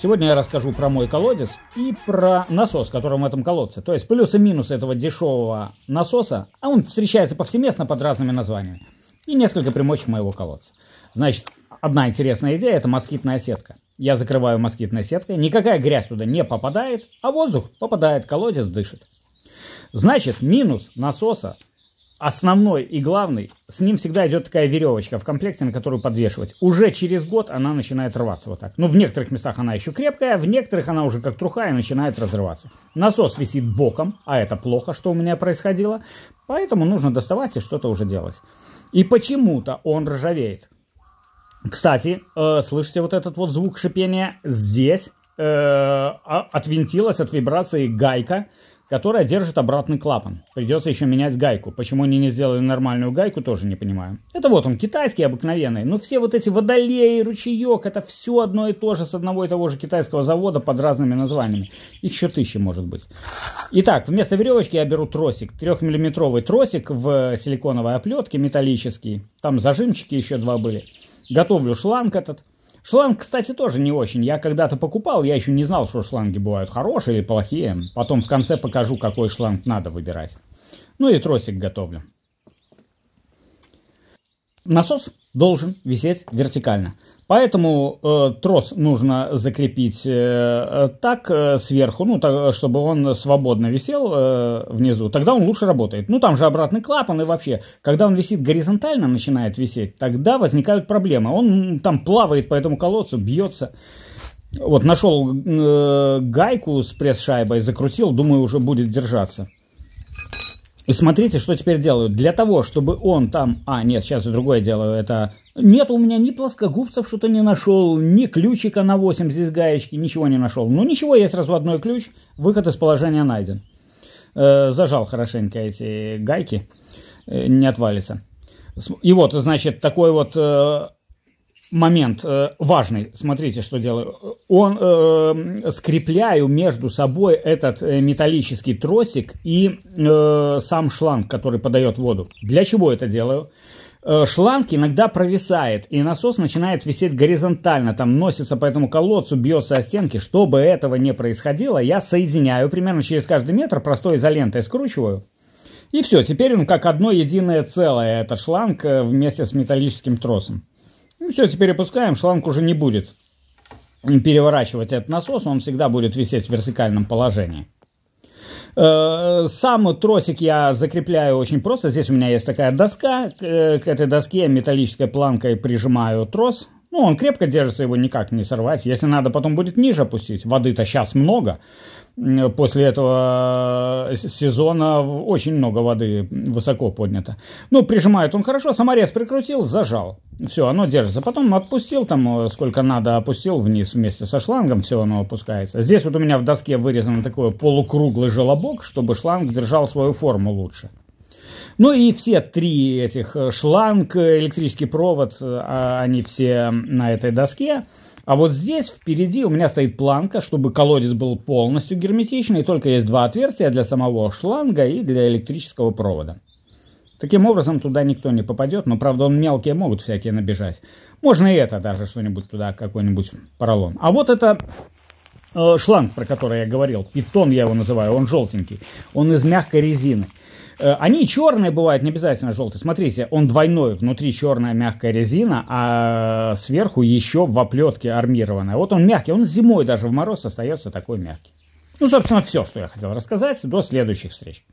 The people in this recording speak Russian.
Сегодня я расскажу про мой колодец и про насос, который в этом колодце. То есть плюсы и минусы этого дешевого насоса, а он встречается повсеместно под разными названиями. И несколько примочек моего колодца. Значит, одна интересная идея – это москитная сетка. Я закрываю москитной сеткой, никакая грязь туда не попадает, а воздух попадает, колодец дышит. Значит, минус насоса основной и главный, с ним всегда идет такая веревочка в комплекте, на которую подвешивать. Уже через год она начинает рваться вот так. Ну, в некоторых местах она еще крепкая, в некоторых она уже как труха и начинает разрываться. Насос висит боком, а это плохо, что у меня происходило. Поэтому нужно доставать и что-то уже делать. И почему-то он ржавеет. Кстати, э, слышите вот этот вот звук шипения? Здесь Э, а, отвинтилась от вибрации гайка, которая держит обратный клапан. Придется еще менять гайку. Почему они не сделали нормальную гайку, тоже не понимаю. Это вот он, китайский обыкновенный. Но ну, все вот эти водолеи, ручеек, это все одно и то же с одного и того же китайского завода под разными названиями. Их еще тысячи может быть. Итак, вместо веревочки я беру тросик. Трехмиллиметровый тросик в силиконовой оплетке металлический. Там зажимчики еще два были. Готовлю шланг этот. Шланг, кстати, тоже не очень. Я когда-то покупал, я еще не знал, что шланги бывают хорошие или плохие. Потом в конце покажу, какой шланг надо выбирать. Ну и тросик готовлю. Насос должен висеть вертикально. Поэтому э, трос нужно закрепить э, э, так э, сверху, ну, так, чтобы он свободно висел э, внизу, тогда он лучше работает. Ну, там же обратный клапан и вообще, когда он висит горизонтально, начинает висеть, тогда возникают проблемы. Он там плавает по этому колодцу, бьется. Вот нашел э, гайку с пресс-шайбой, закрутил, думаю, уже будет держаться. И смотрите, что теперь делают. Для того, чтобы он там... А, нет, сейчас я другое делаю. Это... Нет, у меня ни плоскогубцев что-то не нашел, ни ключика на 8 здесь гаечки, ничего не нашел. Ну ничего, есть разводной ключ, выход из положения найден. Э, зажал хорошенько эти гайки, э, не отвалится. И вот, значит, такой вот э, момент э, важный. Смотрите, что делаю. Он э, скрепляю между собой этот э, металлический тросик и э, сам шланг, который подает воду. Для чего это делаю? Э, шланг иногда провисает, и насос начинает висеть горизонтально, там носится по этому колодцу, бьется о стенки. Чтобы этого не происходило, я соединяю примерно через каждый метр простой изолентой, скручиваю. И все, теперь он как одно единое целое, этот шланг вместе с металлическим тросом. Ну все, теперь опускаем, шланг уже не будет переворачивать этот насос, он всегда будет висеть в вертикальном положении. Э, сам тросик я закрепляю очень просто. Здесь у меня есть такая доска. К э, этой доске металлической планкой прижимаю трос ну, он крепко держится, его никак не сорвать. Если надо, потом будет ниже опустить. Воды-то сейчас много. После этого э, сезона очень много воды высоко поднято. Ну, прижимает он хорошо, саморез прикрутил, зажал. Все, оно держится. Потом отпустил там э, сколько надо, опустил вниз вместе со шлангом, все оно опускается. Здесь вот у меня в доске вырезан такой полукруглый желобок, чтобы шланг держал свою форму лучше. Ну и все три этих э, шланг, э, электрический провод, э, а они все на этой доске. А вот здесь впереди у меня стоит планка, чтобы колодец был полностью герметичный. И только есть два отверстия для самого шланга и для электрического провода. Таким образом туда никто не попадет, но правда он мелкие могут всякие набежать. Можно и это даже что-нибудь туда, какой-нибудь поролон. А вот это э, шланг, про который я говорил, питон я его называю, он желтенький. Он из мягкой резины. Э, они черные бывают, не обязательно желтые. Смотрите, он двойной. Внутри черная мягкая резина, а сверху еще в оплетке армированная. Вот он мягкий. Он зимой даже в мороз остается такой мягкий. Ну, собственно, все, что я хотел рассказать. До следующих встреч.